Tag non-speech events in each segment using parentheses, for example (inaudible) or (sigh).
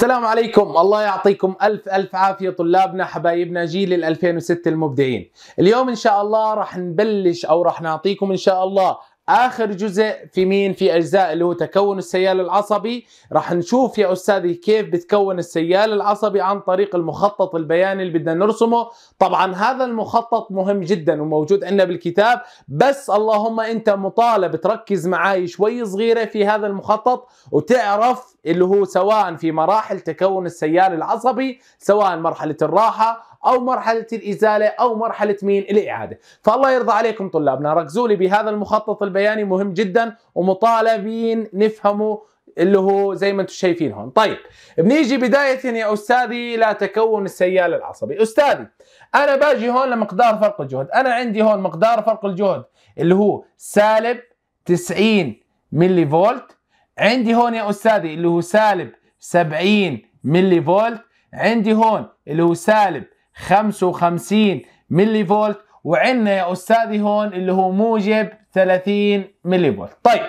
السلام عليكم الله يعطيكم ألف ألف عافية طلابنا حبايبنا جيل ال 2006 المبدعين اليوم إن شاء الله راح نبلش أو راح نعطيكم إن شاء الله اخر جزء في مين في اجزاء اللي هو تكون السيال العصبي راح نشوف يا استاذي كيف بتكون السيال العصبي عن طريق المخطط البياني اللي بدنا نرسمه طبعا هذا المخطط مهم جدا وموجود عندنا بالكتاب بس اللهم انت مطالب تركز معي شوي صغيره في هذا المخطط وتعرف اللي هو سواء في مراحل تكون السيال العصبي سواء مرحله الراحه او مرحله الازاله او مرحله مين الاعاده فالله يرضى عليكم طلابنا ركزوا لي بهذا المخطط البياني مهم جدا ومطالبين نفهمه اللي هو زي ما انتم شايفين هون طيب بنيجي بداية يا أستاذي لا تكون السيال العصبي أستاذي أنا باجي هون لمقدار فرق الجهد أنا عندي هون مقدار فرق الجهد اللي هو سالب 90 ملي فولت عندي هون يا أستاذي اللي هو سالب 70 ملي فولت عندي هون اللي هو سالب 55 ملي فولت وعندنا يا استاذي هون اللي هو موجب 30 ملي فولت طيب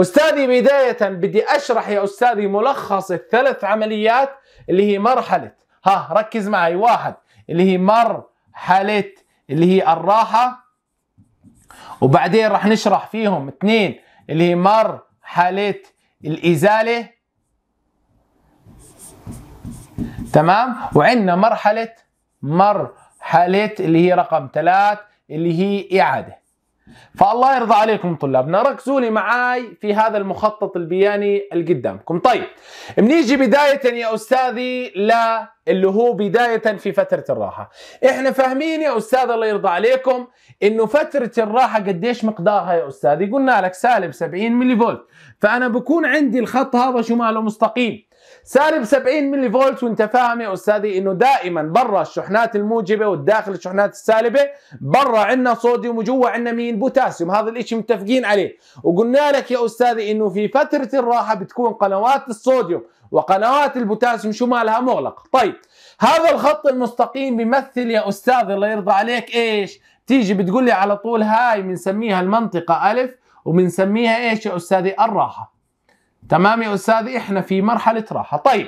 استاذي بدايه بدي اشرح يا استاذي ملخص الثلاث عمليات اللي هي مرحله ها ركز معي واحد اللي هي مرحله اللي هي الراحه وبعدين راح نشرح فيهم اثنين اللي هي مرحله الازاله تمام وعندنا مرحله مرحلة اللي هي رقم ثلاث اللي هي إعادة فالله يرضى عليكم طلابنا ركزوا لي معاي في هذا المخطط البياني اللي قدامكم طيب بنيجي بداية يا أستاذي لا اللي هو بداية في فترة الراحة احنا فاهمين يا أستاذ الله يرضى عليكم انه فترة الراحة قديش مقدارها يا أستاذي قلنا لك سالب 70 ملي فولت فأنا بكون عندي الخط هذا شو ماله مستقيم سالب 70 ملي فولت وانت فاهم يا استاذي انه دائما برا الشحنات الموجبه والداخل الشحنات السالبه برا عندنا صوديوم وجوا عندنا مين بوتاسيوم هذا الاشي متفقين عليه وقلنا لك يا استاذي انه في فتره الراحه بتكون قنوات الصوديوم وقنوات البوتاسيوم شو مالها مغلقه طيب هذا الخط المستقيم بيمثل يا استاذي الله يرضى عليك ايش تيجي بتقول لي على طول هاي بنسميها المنطقه الف وبنسميها ايش يا استاذي الراحه تمام يا استاذي احنا في مرحله راحه طيب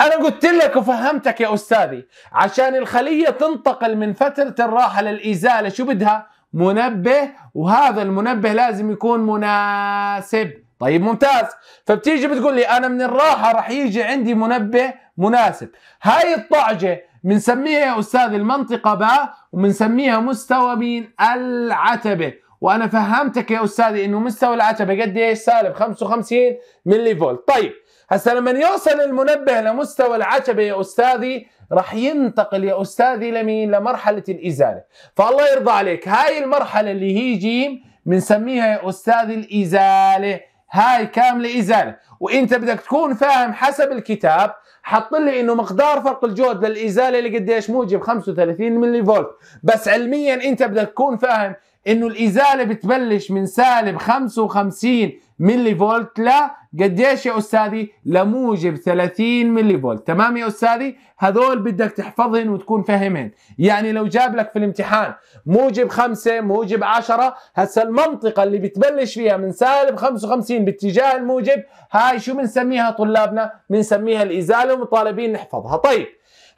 انا قلت لك وفهمتك يا استاذي عشان الخليه تنتقل من فتره الراحه للازاله شو بدها منبه وهذا المنبه لازم يكون مناسب طيب ممتاز فبتيجي بتقول لي انا من الراحه راح يجي عندي منبه مناسب هاي الطعجه بنسميها يا استاذ المنطقه باء وبنسميها مستوى مين العتبه وانا فهمتك يا استاذي انه مستوى العتبه قد ايش سالب 55 ملي فولت طيب هسه لما يوصل المنبه لمستوى العتبه يا استاذي راح ينتقل يا استاذي لمين لمرحله الازاله فالله يرضى عليك هاي المرحله اللي هي جيم بنسميها يا استاذي الازاله هاي كامله ازاله وانت بدك تكون فاهم حسب الكتاب حط لي انه مقدار فرق الجهد للازاله اللي قديش موجب 35 ملي فولت بس علميا انت بدك تكون فاهم انه الازاله بتبلش من سالب 55 ملي فولت ل قديش يا استاذي لموجب 30 ملي فولت تمام يا استاذي هذول بدك تحفظهن وتكون فاهمهن يعني لو جاب لك في الامتحان موجب 5 موجب 10 هسا المنطقه اللي بتبلش فيها من سالب 55 باتجاه الموجب هاي شو بنسميها طلابنا بنسميها الازاله ومطالبين نحفظها طيب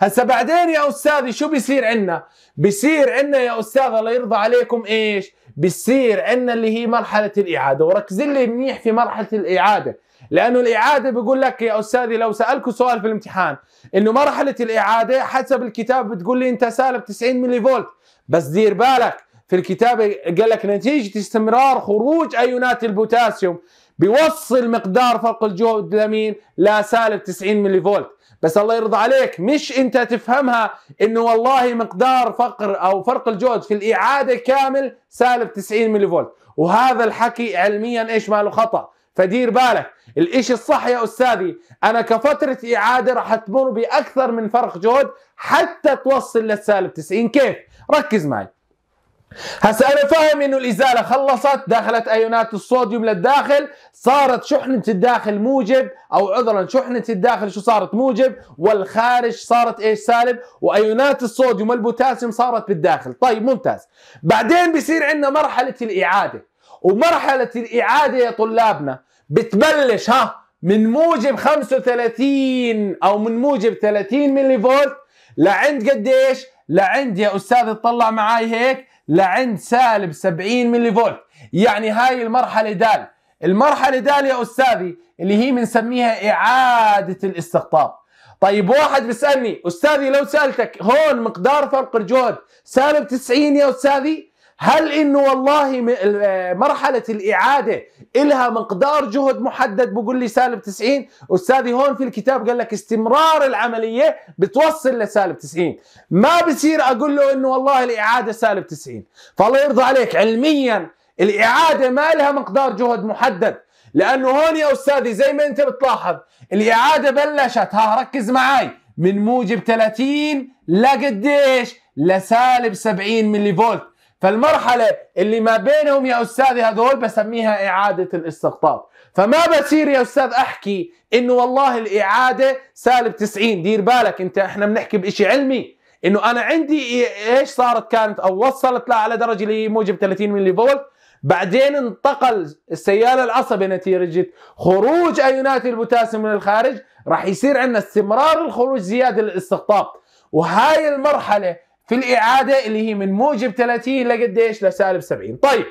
هسا بعدين يا استاذي شو بيصير عنا بيصير عنا يا استاذ الله يرضى عليكم ايش بيصير عنا اللي هي مرحله الاعاده وركز لي منيح في مرحله الاعاده لانه الاعاده بيقول لك يا استاذي لو سالكم سؤال في الامتحان انه مرحله الاعاده حسب الكتاب بتقول لي انت سالب 90 ملي فولت بس دير بالك في الكتاب قال لك نتيجه استمرار خروج ايونات البوتاسيوم بيوصل مقدار فرق الجهد لمين؟ لسالب 90 ملي فولت بس الله يرضى عليك مش انت تفهمها انه والله مقدار فقر او فرق الجهد في الاعاده كامل سالب 90 ملي فولت وهذا الحكي علميا ايش ماله خطا فدير بالك الاشي الصح يا استاذي انا كفتره اعاده راح تمر باكثر من فرق جهد حتى توصل للسالب 90 كيف ركز معي هسا انا فاهم انه الازاله خلصت دخلت ايونات الصوديوم للداخل صارت شحنه الداخل موجب او عذرا شحنه الداخل شو صارت موجب والخارج صارت ايش سالب وايونات الصوديوم والبوتاسيوم صارت بالداخل طيب ممتاز بعدين بصير عندنا مرحله الاعاده ومرحله الاعاده يا طلابنا بتبلش ها من موجب 35 او من موجب 30 ملي فولت لعند قديش لعند يا استاذ اطلع معي هيك لعند سالب 70 ملي فولت يعني هاي المرحله دال المرحله دال يا استاذي اللي هي بنسميها اعاده الاستقطاب طيب واحد بيسالني استاذي لو سالتك هون مقدار فرق الجهد سالب 90 يا استاذي هل انه والله مرحله الاعاده الها مقدار جهد محدد بقول لي سالب 90 استاذي هون في الكتاب قال لك استمرار العمليه بتوصل لسالب 90 ما بصير اقول له انه والله الاعاده سالب 90 فالله يرضى عليك علميا الاعاده ما لها مقدار جهد محدد لانه هون يا استاذي زي ما انت بتلاحظ الاعاده بلشت ها ركز معي من موجب 30 لقديش لسالب 70 ملي فولت فالمرحلة اللي ما بينهم يا أستاذي هذول بسميها إعادة الاستقطاب فما بصير يا أستاذ أحكي إنه والله الإعادة سالب 90 دير بالك أنت إحنا بنحكي بإشي علمي إنه أنا عندي إيش صارت كانت أو وصلت لها على درجة اللي موجب 30 ملي فولت بعدين انتقل السيالة العصبي نتيجة خروج أيونات البوتاسيوم من الخارج راح يصير عندنا استمرار الخروج زيادة للاستقطاب وهاي المرحلة في الاعاده اللي هي من موجب 30 لقديش؟ لسالب 70 طيب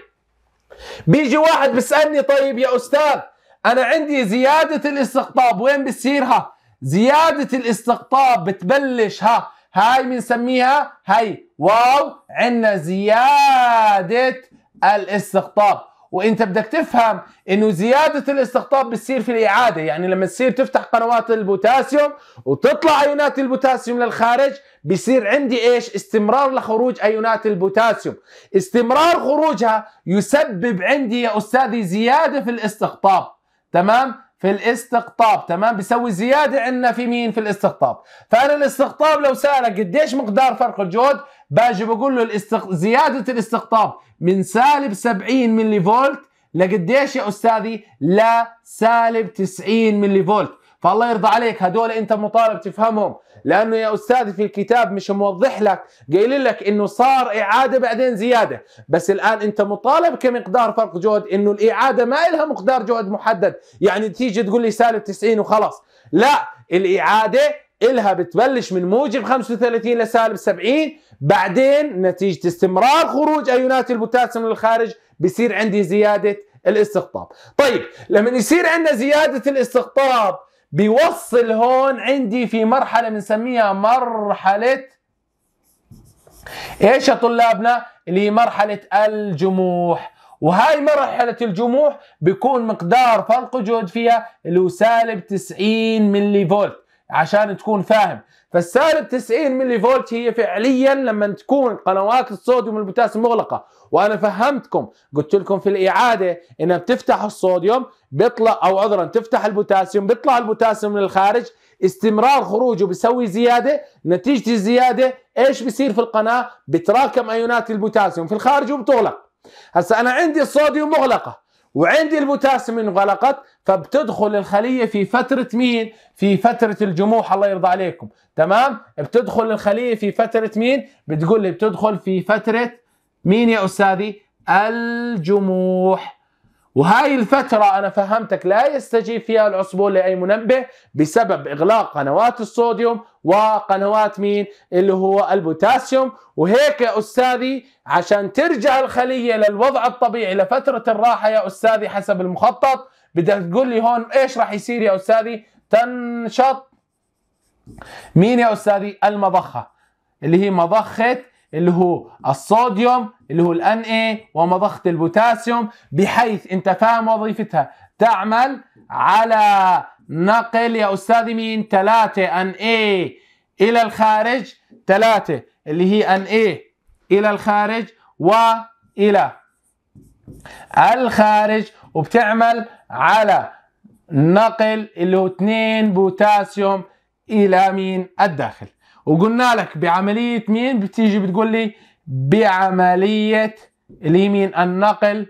بيجي واحد بيسالني طيب يا استاذ انا عندي زياده الاستقطاب وين بتصيرها؟ زياده الاستقطاب بتبلش ها هاي بنسميها هاي واو عندنا زياده الاستقطاب وانت بدك تفهم انه زياده الاستقطاب بتصير في الاعاده يعني لما تصير تفتح قنوات البوتاسيوم وتطلع ايونات البوتاسيوم للخارج بصير عندي ايش استمرار لخروج ايونات البوتاسيوم استمرار خروجها يسبب عندي يا استاذي زياده في الاستقطاب تمام في الاستقطاب تمام بيسوي زياده عندنا في مين في الاستقطاب فانا الاستقطاب لو سالك قديش مقدار فرق الجهد باجي بقول له الاستق... زياده الاستقطاب من سالب 70 ملي فولت لقديش يا استاذي؟ لسالب 90 ملي فولت فالله يرضى عليك هدول انت مطالب تفهمهم لانه يا استاذي في الكتاب مش موضح لك قايل لك انه صار اعاده بعدين زياده بس الان انت مطالب كمقدار فرق جهد انه الاعاده ما لها مقدار جهد محدد يعني تيجي تقول لي سالب 90 وخلاص لا الاعاده إلها بتبلش من موجب 35 لسالب 70 بعدين نتيجة استمرار خروج أيونات البوتاسيوم للخارج بصير عندي زيادة الاستقطاب طيب لما يصير عندنا زيادة الاستقطاب بيوصل هون عندي في مرحلة بنسميها مرحلة ايش يا طلابنا اللي هي مرحلة الجموح وهاي مرحلة الجموح بيكون مقدار فرق جهد فيها اللي هو سالب 90 ملي فولت عشان تكون فاهم فالسالب 90 ملي فولت هي فعليا لما تكون قنوات الصوديوم والبوتاسيوم مغلقه وانا فهمتكم قلت لكم في الاعاده انها بتفتح الصوديوم بيطلع او عذرا تفتح البوتاسيوم بيطلع البوتاسيوم من الخارج استمرار خروجه بيسوي زياده نتيجه الزياده ايش بيصير في القناه بتراكم ايونات البوتاسيوم في الخارج وبتغلق هسا انا عندي الصوديوم مغلقه وعندي البوتاسيوم انغلقت فبتدخل الخليه في فتره مين؟ في فتره الجموح الله يرضى عليكم، تمام؟ بتدخل الخليه في فتره مين؟ بتقول لي بتدخل في فتره مين يا استاذي؟ الجموح. وهاي الفترة أنا فهمتك لا يستجيب فيها العصبون لأي منبه بسبب إغلاق قنوات الصوديوم وقنوات مين اللي هو البوتاسيوم وهيك يا أستاذي عشان ترجع الخلية للوضع الطبيعي لفترة الراحة يا أستاذي حسب المخطط بدك تقول لي هون إيش راح يصير يا أستاذي تنشط مين يا أستاذي المضخة اللي هي مضخة اللي هو الصوديوم اللي هو الان اي ومضخه البوتاسيوم بحيث انت فاهم وظيفتها تعمل على نقل يا استاذي مين 3 ان اي الى الخارج 3 اللي هي ان اي الى الخارج والى الخارج وبتعمل على نقل اللي هو 2 بوتاسيوم الى مين الداخل وقلنا لك بعملية مين بتيجي بتقول لي بعملية اليمين النقل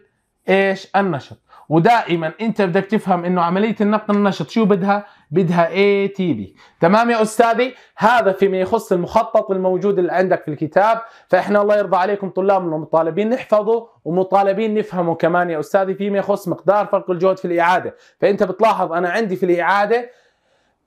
ايش النشط ودائما انت بدك تفهم انه عمليه النقل النشط شو بدها؟ بدها اي تي بي، تمام يا استاذي؟ هذا فيما يخص المخطط الموجود اللي عندك في الكتاب، فاحنا الله يرضى عليكم طلابنا ومطالبين نحفظه ومطالبين نفهمه كمان يا استاذي فيما يخص مقدار فرق الجهد في الاعاده، فانت بتلاحظ انا عندي في الاعاده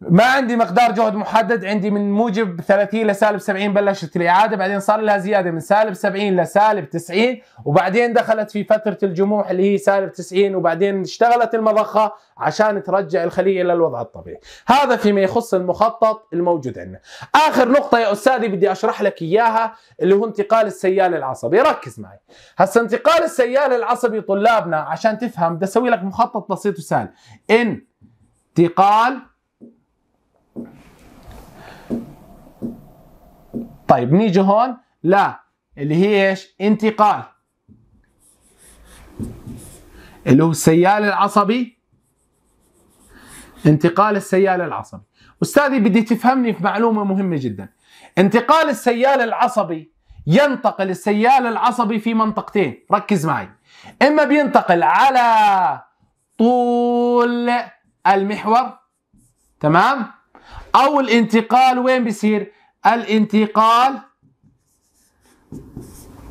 ما عندي مقدار جهد محدد عندي من موجب 30 لسالب 70 بلشت الاعاده بعدين صار لها زياده من سالب 70 لسالب 90 وبعدين دخلت في فتره الجموح اللي هي سالب 90 وبعدين اشتغلت المضخه عشان ترجع الخليه الى الوضع الطبيعي هذا فيما يخص المخطط الموجود عندنا اخر نقطه يا استاذي بدي اشرح لك اياها اللي هو انتقال السيال العصبي ركز معي هسه انتقال السيال العصبي طلابنا عشان تفهم بدي اسوي لك مخطط بسيط وسهل انتقال طيب نيجي هون لا اللي هي ايش انتقال اللي هو السيال العصبي انتقال السيال العصبي استاذي بدي تفهمني في معلومه مهمه جدا انتقال السيال العصبي ينتقل السيال العصبي في منطقتين ركز معي اما بينتقل على طول المحور تمام او الانتقال وين بيصير الانتقال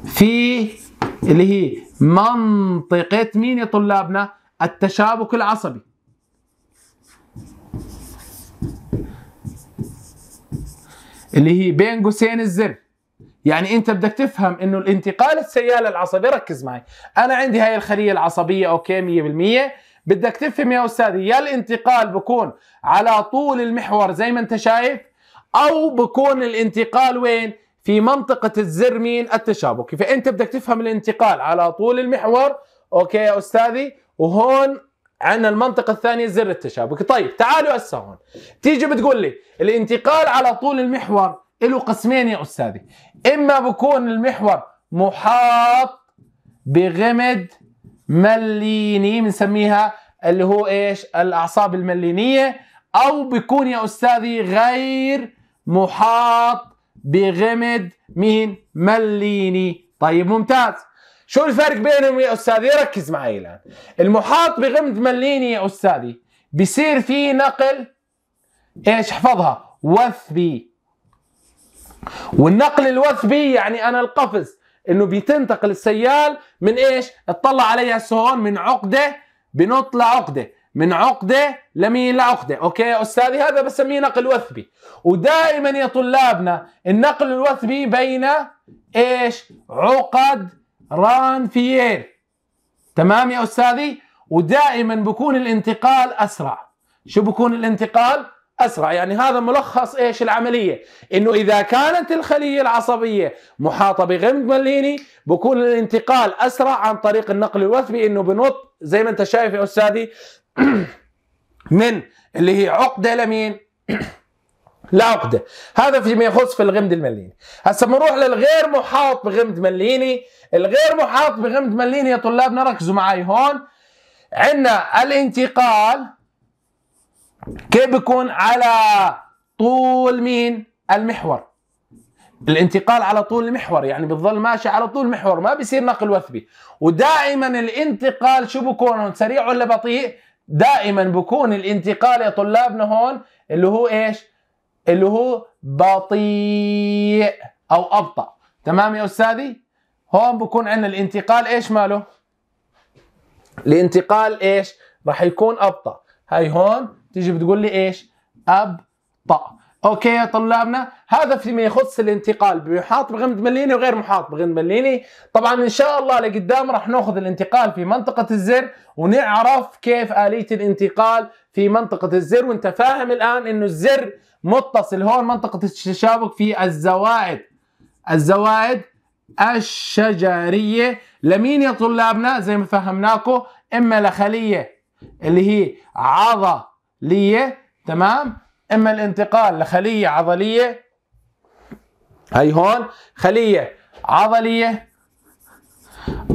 في اللي هي منطقة مين يا طلابنا التشابك العصبي اللي هي بين قوسين الزر يعني انت بدك تفهم انه الانتقال السيال العصبي ركز معي انا عندي هاي الخليه العصبيه اوكي 100% بدك تفهم يا استاذي يا الانتقال بكون على طول المحور زي ما انت شايف او بكون الانتقال وين في منطقة الزر مين التشابكي فانت بدك تفهم الانتقال على طول المحور اوكي يا استاذي وهون عندنا المنطقة الثانية زر التشابك طيب تعالوا هسه هون تيجي بتقول لي الانتقال على طول المحور له قسمين يا أستاذي إما بكون المحور محاط بغمد مليني بنسميها اللي هو ايش الاعصاب الملينيه او بيكون يا استاذي غير محاط بغمد مين مليني طيب ممتاز شو الفرق بينهم يا استاذي ركز معي الان المحاط بغمد مليني يا استاذي بصير في نقل ايش احفظها وثبي والنقل الوثبي يعني انا القفز انه بتنتقل السيال من ايش؟ اطلع هسه هون من عقده بنط لعقده من عقده لمين لعقده اوكي يا استاذي هذا بسميه نقل وثبي ودائما يا طلابنا النقل الوثبي بين ايش؟ عقد رانفيير تمام يا استاذي ودائما بكون الانتقال اسرع شو بكون الانتقال اسرع يعني هذا ملخص ايش العمليه انه اذا كانت الخليه العصبيه محاطه بغمد مليني بكون الانتقال اسرع عن طريق النقل الوثبي انه بنط زي ما انت شايف يا استاذي (clears throat) من اللي هي عقده لمين (clears throat) لا عقده هذا فيما يخص في الغمد المليني هسه بنروح للغير محاط بغمد مليني الغير محاط بغمد مليني يا طلابنا ركزوا معي هون عندنا الانتقال كيف بيكون على طول مين المحور الانتقال على طول المحور يعني بتظل ماشي على طول المحور ما بيصير نقل وثبي ودائما الانتقال شو بكون سريع ولا بطيء دائما بكون الانتقال يا طلابنا هون اللي هو ايش اللي هو بطيء او ابطا تمام يا استاذي هون بكون عندنا الانتقال ايش ماله الانتقال ايش راح يكون ابطا هاي هون تيجي بتقول لي ايش؟ ابطا اوكي يا طلابنا هذا فيما يخص الانتقال بمحاط بغمد مليني وغير محاط بغمد مليني طبعا ان شاء الله لقدام راح ناخذ الانتقال في منطقه الزر ونعرف كيف اليه الانتقال في منطقه الزر وانت فاهم الان انه الزر متصل هون منطقه التشابك في الزوائد الزوائد الشجريه لمين يا طلابنا زي ما فهمناكم اما لخليه اللي هي عضه عضليه تمام اما الانتقال لخليه عضليه هي هون خليه عضليه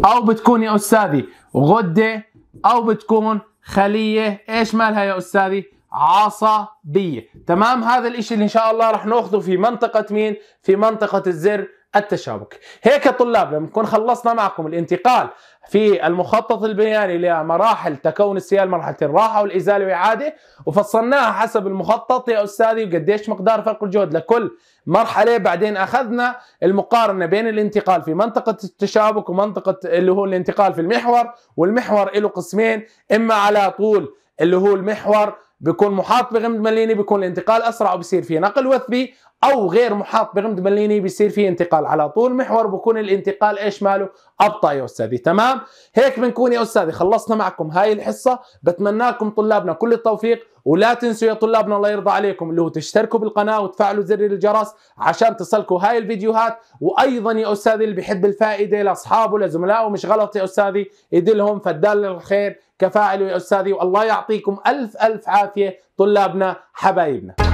او بتكون يا استاذي غده او بتكون خليه ايش مالها يا استاذي عصبيه تمام هذا الاشي اللي ان شاء الله رح ناخذه في منطقه مين في منطقه الزر التشابك هيك يا طلاب لما نكون خلصنا معكم الانتقال في المخطط البياني لمراحل تكون السيال مرحله الراحه والازاله واعاده وفصلناها حسب المخطط يا استاذي وقديش مقدار فرق الجهد لكل مرحله بعدين اخذنا المقارنه بين الانتقال في منطقه التشابك ومنطقه اللي هو الانتقال في المحور والمحور له قسمين اما على طول اللي هو المحور بيكون محاط بغمد مليني بيكون الانتقال اسرع وبصير فيه نقل وثبي او غير محاط بغمد مليني بيصير فيه انتقال على طول محور بكون الانتقال ايش ماله ابطا يا استاذي تمام هيك بنكون يا استاذي خلصنا معكم هاي الحصه بتمنى لكم طلابنا كل التوفيق ولا تنسوا يا طلابنا الله يرضى عليكم اللي هو تشتركوا بالقناه وتفعلوا زر الجرس عشان تصلكوا هاي الفيديوهات وايضا يا استاذي اللي بيحب الفائده لاصحابه لزملائه مش غلط يا استاذي يدلهم فدال الخير كفاعل يا استاذي والله يعطيكم الف الف عافيه طلابنا حبايبنا